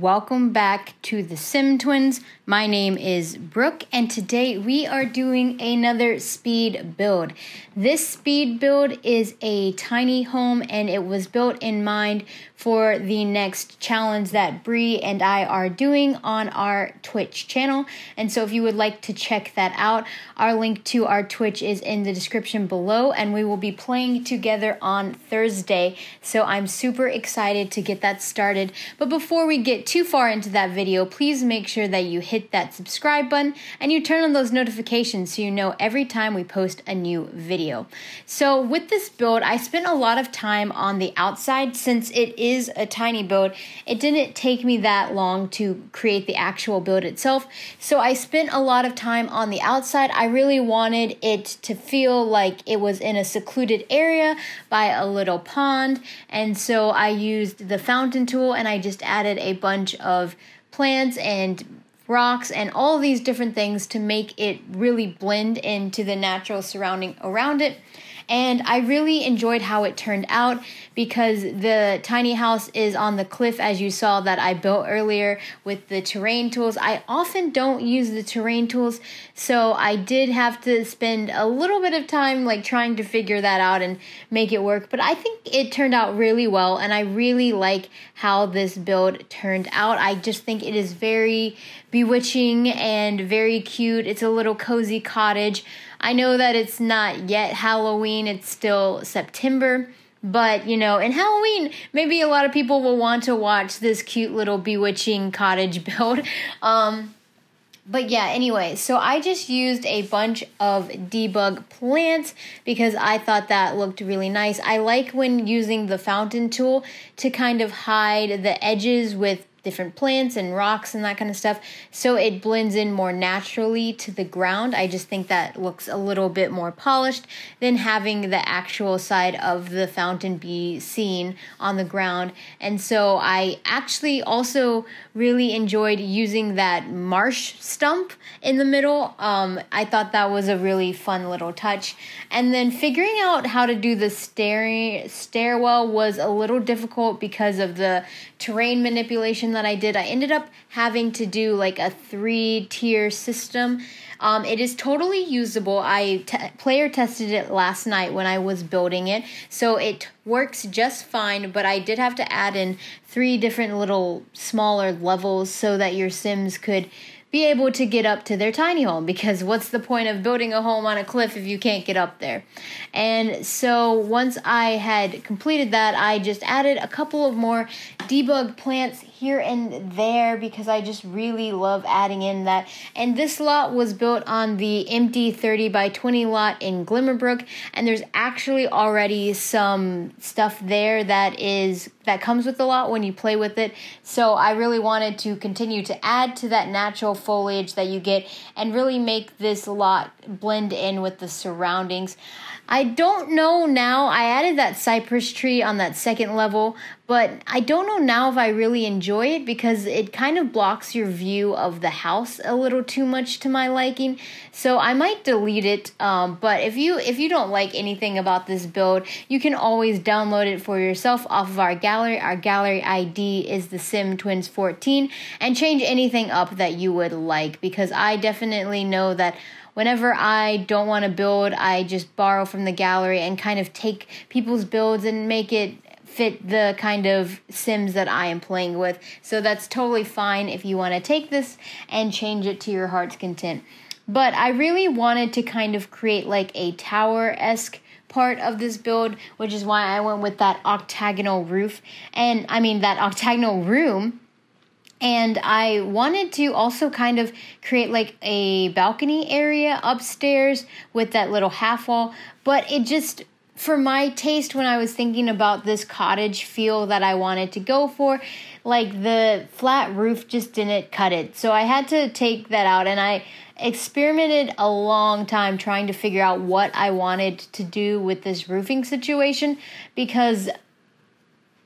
welcome back to the Sim Twins. My name is Brooke, and today we are doing another speed build. This speed build is a tiny home, and it was built in mind for the next challenge that Bree and I are doing on our Twitch channel. And so, if you would like to check that out, our link to our Twitch is in the description below, and we will be playing together on Thursday. So, I'm super excited to get that started. But before we get to too far into that video, please make sure that you hit that subscribe button and you turn on those notifications so you know every time we post a new video. So with this build, I spent a lot of time on the outside since it is a tiny build. It didn't take me that long to create the actual build itself. So I spent a lot of time on the outside. I really wanted it to feel like it was in a secluded area by a little pond. And so I used the fountain tool and I just added a bunch bunch of plants and rocks and all these different things to make it really blend into the natural surrounding around it. And I really enjoyed how it turned out because the tiny house is on the cliff, as you saw, that I built earlier with the terrain tools. I often don't use the terrain tools, so I did have to spend a little bit of time like trying to figure that out and make it work. But I think it turned out really well, and I really like how this build turned out. I just think it is very bewitching and very cute. It's a little cozy cottage. I know that it's not yet Halloween, it's still September. But, you know, in Halloween, maybe a lot of people will want to watch this cute little bewitching cottage build. Um, but yeah, anyway, so I just used a bunch of debug plants because I thought that looked really nice. I like when using the fountain tool to kind of hide the edges with different plants and rocks and that kind of stuff. So it blends in more naturally to the ground. I just think that looks a little bit more polished than having the actual side of the fountain be seen on the ground. And so I actually also really enjoyed using that marsh stump in the middle. Um, I thought that was a really fun little touch. And then figuring out how to do the stair- stairwell was a little difficult because of the terrain manipulation that I did, I ended up having to do like a three tier system. Um, it is totally usable. I t- player tested it last night when I was building it, so it works just fine. But I did have to add in three different little smaller levels so that your Sims could be able to get up to their tiny home because what's the point of building a home on a cliff if you can't get up there? And so once I had completed that, I just added a couple of more debug plants here and there because I just really love adding in that. And this lot was built on the empty 30 by 20 lot in Glimmerbrook, and there's actually already some stuff there that is that comes with the lot when you play with it. So I really wanted to continue to add to that natural foliage that you get and really make this lot blend in with the surroundings. I don't know now. I added that cypress tree on that second level, but I don't know now if I really enjoy it because it kind of blocks your view of the house a little too much to my liking. So I might delete it. Um, but if you if you don't like anything about this build, you can always download it for yourself off of our gallery. Our gallery ID is the Sim Twins 14, and change anything up that you would like because I definitely know that whenever I don't want to build, I just borrow from the gallery and kind of take people's builds and make it fit the kind of sims that I am playing with. So that's totally fine if you want to take this and change it to your heart's content. But I really wanted to kind of create like a tower esque part of this build, which is why I went with that octagonal roof and I mean that octagonal room. And I wanted to also kind of create like a balcony area upstairs with that little half wall, but it just for my taste when I was thinking about this cottage feel that I wanted to go for, like the flat roof just didn't cut it. So I had to take that out and I experimented a long time trying to figure out what I wanted to do with this roofing situation because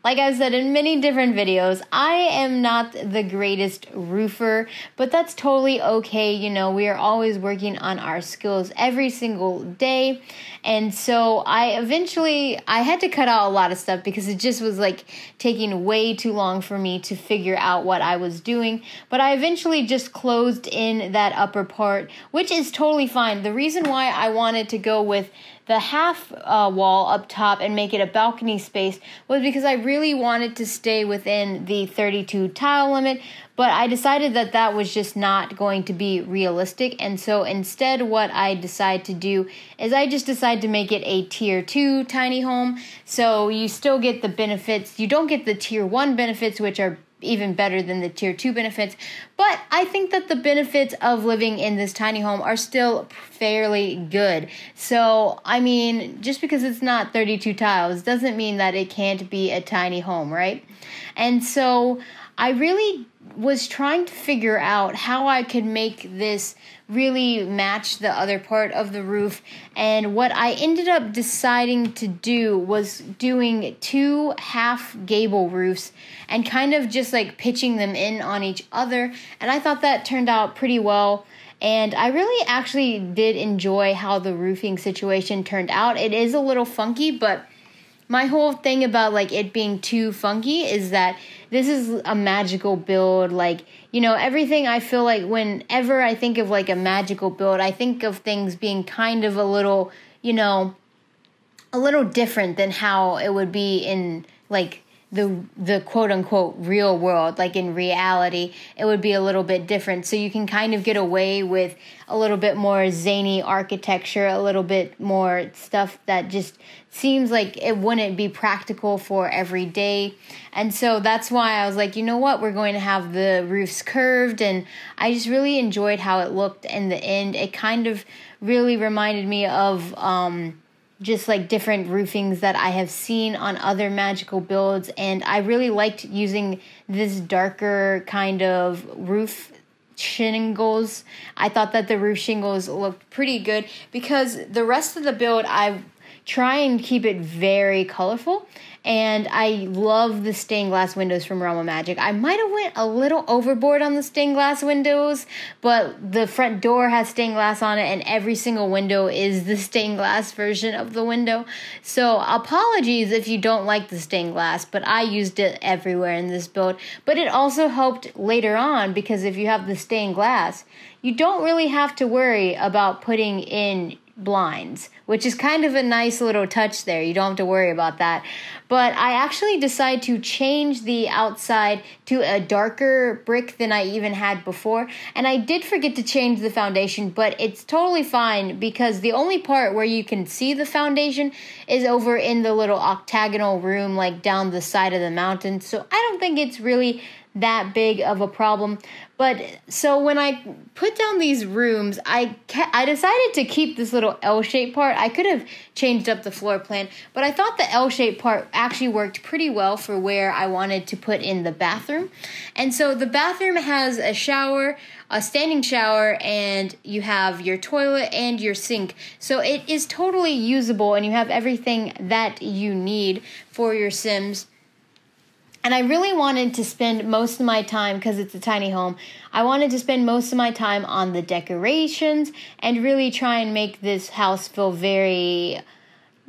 like I've said in many different videos, I am not the greatest roofer, but that's totally okay. You know, we are always working on our skills every single day. And so I eventually I had to cut out a lot of stuff because it just was like taking way too long for me to figure out what I was doing, but I eventually just closed in that upper part, which is totally fine. The reason why I wanted to go with the half uh, wall up top and make it a balcony space was because I really wanted to stay within the 32 tile limit, but I decided that that was just not going to be realistic. And so instead, what I decide to do is I just decide to make it a tier two tiny home. So you still get the benefits. You don't get the tier one benefits, which are even better than the tier two benefits. But I think that the benefits of living in this tiny home are still fairly good. So, I mean, just because it's not 32 tiles doesn't mean that it can't be a tiny home, right? And so, I really was trying to figure out how I could make this really match the other part of the roof. And what I ended up deciding to do was doing two half gable roofs and kind of just like pitching them in on each other. And I thought that turned out pretty well. And I really actually did enjoy how the roofing situation turned out. It is a little funky, but my whole thing about like it being too funky is that this is a magical build like you know everything i feel like whenever i think of like a magical build i think of things being kind of a little you know a little different than how it would be in like the the quote unquote real world like in reality it would be a little bit different so you can kind of get away with a little bit more zany architecture a little bit more stuff that just seems like it wouldn't be practical for every day and so that's why I was like you know what we're going to have the roofs curved and I just really enjoyed how it looked in the end it kind of really reminded me of um just like different roofings that I have seen on other magical builds. And I really liked using this darker kind of roof shingles. I thought that the roof shingles looked pretty good because the rest of the build I try and keep it very colorful. And I love the stained glass windows from Realm of Magic. I might have went a little overboard on the stained glass windows, but the front door has stained glass on it, and every single window is the stained glass version of the window. So apologies if you don't like the stained glass, but I used it everywhere in this build. But it also helped later on because if you have the stained glass, you don't really have to worry about putting in blinds, which is kind of a nice little touch there. You don't have to worry about that. But I actually decide to change the outside to a darker brick than I even had before. And I did forget to change the foundation, but it's totally fine because the only part where you can see the foundation is over in the little octagonal room, like down the side of the mountain. So I don't think it's really that big of a problem. But so when I put down these rooms, I I decided to keep this little L-shaped part. I could have changed up the floor plan, but I thought the L-shaped part actually worked pretty well for where I wanted to put in the bathroom. And so the bathroom has a shower, a standing shower, and you have your toilet and your sink. So it is totally usable and you have everything that you need for your Sims. And I really wanted to spend most of my time, because it's a tiny home, I wanted to spend most of my time on the decorations and really try and make this house feel very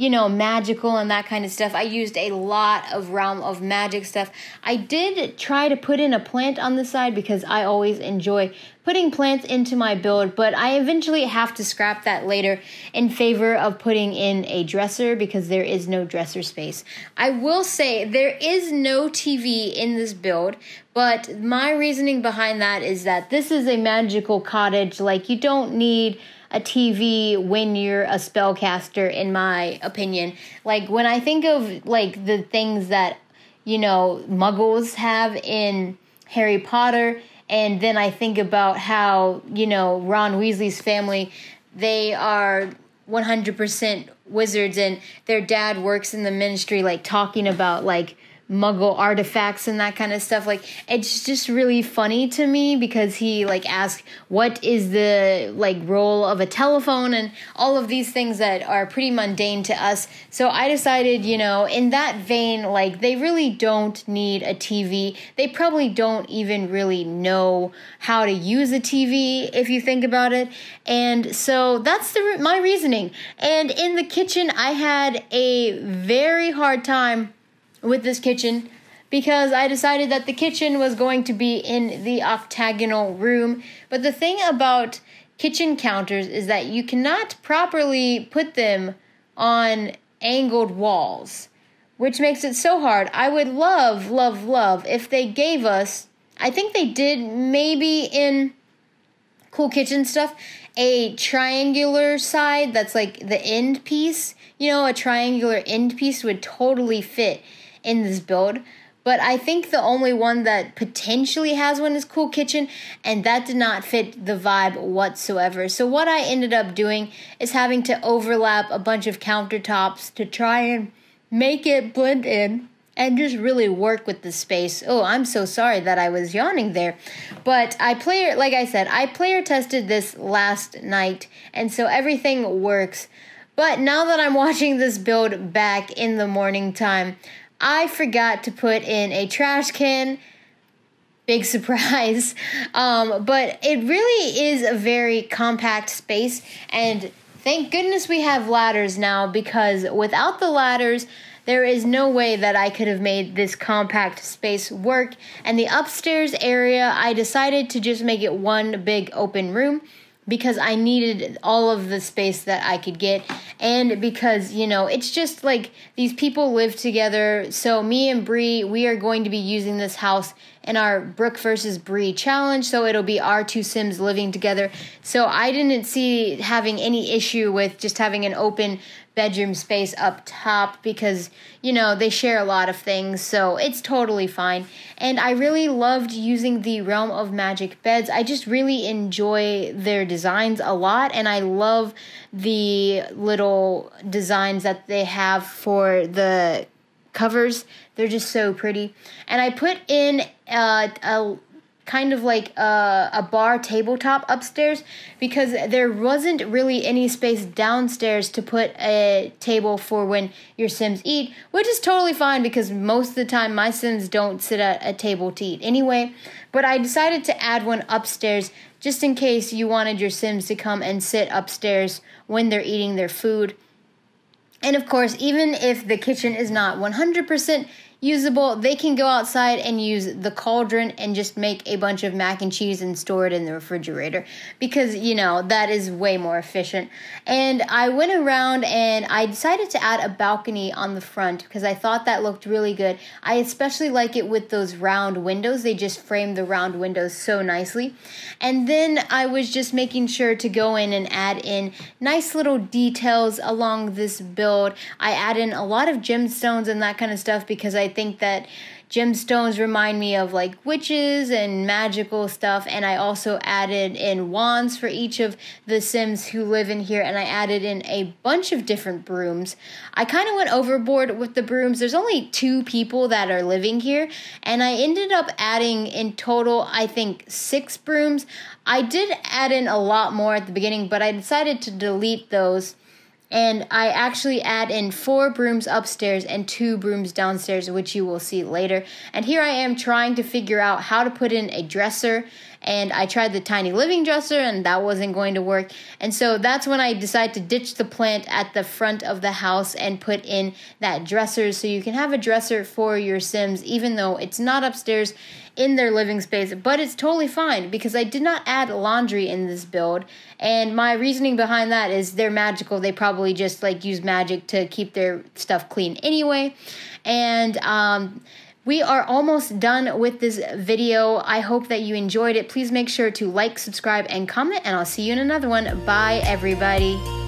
you know, magical and that kind of stuff. I used a lot of Realm of Magic stuff. I did try to put in a plant on the side because I always enjoy putting plants into my build, but I eventually have to scrap that later in favor of putting in a dresser because there is no dresser space. I will say there is no TV in this build, but my reasoning behind that is that this is a magical cottage. Like, you don't need a TV when you're a spellcaster, in my opinion. Like when I think of like the things that you know Muggles have in Harry Potter, and then I think about how you know Ron Weasley's family, they are 100% wizards, and their dad works in the ministry, like talking about like muggle artifacts and that kind of stuff like it's just really funny to me because he like asked what is the like role of a telephone and all of these things that are pretty mundane to us so i decided you know in that vein like they really don't need a tv they probably don't even really know how to use a tv if you think about it and so that's the my reasoning and in the kitchen i had a very hard time with this kitchen because I decided that the kitchen was going to be in the octagonal room. But the thing about kitchen counters is that you cannot properly put them on angled walls, which makes it so hard. I would love, love, love if they gave us, I think they did maybe in cool kitchen stuff, a triangular side that's like the end piece. You know, a triangular end piece would totally fit in this build. But I think the only one that potentially has one is Cool Kitchen, and that did not fit the vibe whatsoever. So, what I ended up doing is having to overlap a bunch of countertops to try and make it blend in and just really work with the space. Oh, I'm so sorry that I was yawning there. But I player, like I said, I player tested this last night, and so everything works. But now that I'm watching this build back in the morning time, I forgot to put in a trash can. Big surprise. Um, but it really is a very compact space. And thank goodness we have ladders now because without the ladders, there is no way that I could have made this compact space work. And the upstairs area, I decided to just make it one big open room because I needed all of the space that I could get. And because, you know, it's just like these people live together. So me and Bree, we are going to be using this house in our Brooke versus Bree challenge. So it'll be our two Sims living together. So I didn't see having any issue with just having an open bedroom space up top because, you know, they share a lot of things. So it's totally fine. And I really loved using the Realm of Magic beds. I just really enjoy their designs a lot. And I love the little designs that they have for the covers they're just so pretty. And I put in uh, a kind of like a, uh, a, bar tabletop upstairs because there wasn't really any space downstairs to put a table for when your Sims eat, which is totally fine because most of the time my Sims don't sit at a table to eat anyway. But I decided to add one upstairs just in case you wanted your Sims to come and sit upstairs when they're eating their food. And of course, even if the kitchen is not 100%, usable. They can go outside and use the cauldron and just make a bunch of mac and cheese and store it in the refrigerator because, you know, that is way more efficient. And I went around and I decided to add a balcony on the front because I thought that looked really good. I especially like it with those round windows. They just frame the round windows so nicely. And then I was just making sure to go in and add in nice little details along this build. I add in a lot of gemstones and that kind of stuff because I think that gemstones remind me of like witches and magical stuff and i also added in wands for each of the sims who live in here and i added in a bunch of different brooms i kind of went overboard with the brooms there's only two people that are living here and i ended up adding in total i think six brooms i did add in a lot more at the beginning but i decided to delete those and I actually add in four brooms upstairs and two brooms downstairs, which you will see later. And here I am trying to figure out how to put in a dresser. And I tried the tiny living dresser, and that wasn't going to work. And so that's when I decided to ditch the plant at the front of the house and put in that dresser. So you can have a dresser for your Sims, even though it's not upstairs, in their living space, but it's totally fine because I did not add laundry in this build. And my reasoning behind that is they're magical. They probably just like use magic to keep their stuff clean anyway. And, um, we are almost done with this video. I hope that you enjoyed it. Please make sure to like, subscribe, and comment, and I'll see you in another one. Bye, everybody.